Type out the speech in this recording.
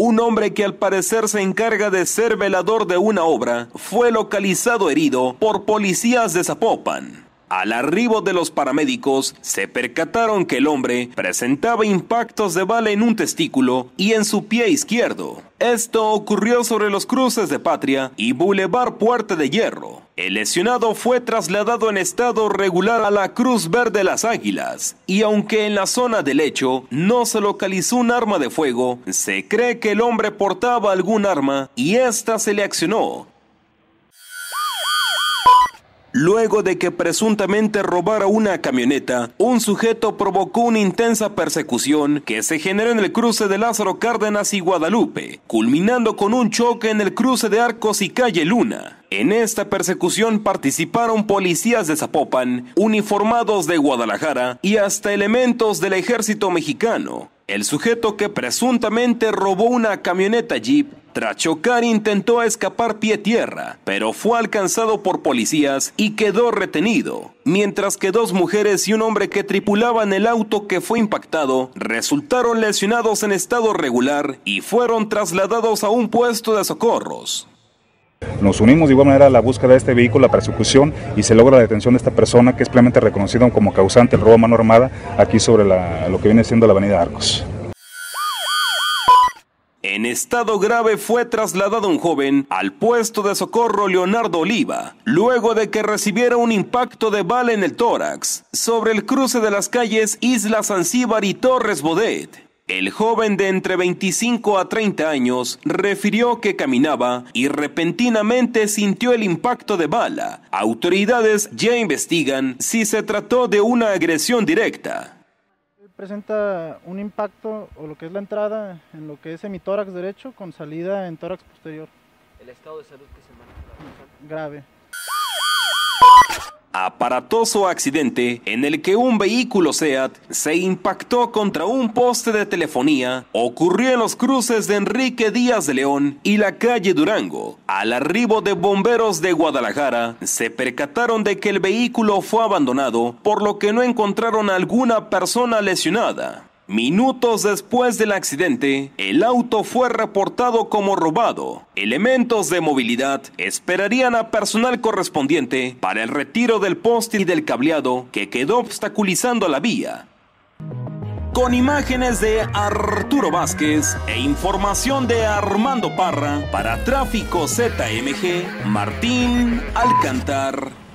un hombre que al parecer se encarga de ser velador de una obra, fue localizado herido por policías de Zapopan. Al arribo de los paramédicos, se percataron que el hombre presentaba impactos de bala en un testículo y en su pie izquierdo. Esto ocurrió sobre los cruces de Patria y Boulevard Puerta de Hierro. El lesionado fue trasladado en estado regular a la Cruz Verde Las Águilas y aunque en la zona del hecho no se localizó un arma de fuego, se cree que el hombre portaba algún arma y esta se le accionó, luego de que presuntamente robara una camioneta, un sujeto provocó una intensa persecución que se generó en el cruce de Lázaro Cárdenas y Guadalupe, culminando con un choque en el cruce de Arcos y Calle Luna. En esta persecución participaron policías de Zapopan, uniformados de Guadalajara y hasta elementos del ejército mexicano. El sujeto que presuntamente robó una camioneta Jeep tras chocar intentó escapar pie tierra, pero fue alcanzado por policías y quedó retenido, mientras que dos mujeres y un hombre que tripulaban el auto que fue impactado resultaron lesionados en estado regular y fueron trasladados a un puesto de socorros. Nos unimos de igual manera a la búsqueda de este vehículo, la persecución y se logra la detención de esta persona que es plenamente reconocida como causante del robo a mano armada aquí sobre lo que viene siendo la avenida Arcos. En estado grave fue trasladado un joven al puesto de socorro Leonardo Oliva, luego de que recibiera un impacto de bala en el tórax sobre el cruce de las calles Isla Zanzíbar y Torres Bodet. El joven de entre 25 a 30 años refirió que caminaba y repentinamente sintió el impacto de bala. Autoridades ya investigan si se trató de una agresión directa presenta un impacto o lo que es la entrada en lo que es hemitórax derecho con salida en tórax posterior. ¿El estado de salud que se maneja? Grave aparatoso accidente en el que un vehículo SEAT se impactó contra un poste de telefonía ocurrió en los cruces de Enrique Díaz de León y la calle Durango. Al arribo de bomberos de Guadalajara, se percataron de que el vehículo fue abandonado, por lo que no encontraron alguna persona lesionada. Minutos después del accidente, el auto fue reportado como robado. Elementos de movilidad esperarían a personal correspondiente para el retiro del poste y del cableado que quedó obstaculizando la vía. Con imágenes de Arturo Vázquez e información de Armando Parra para Tráfico ZMG, Martín Alcantar.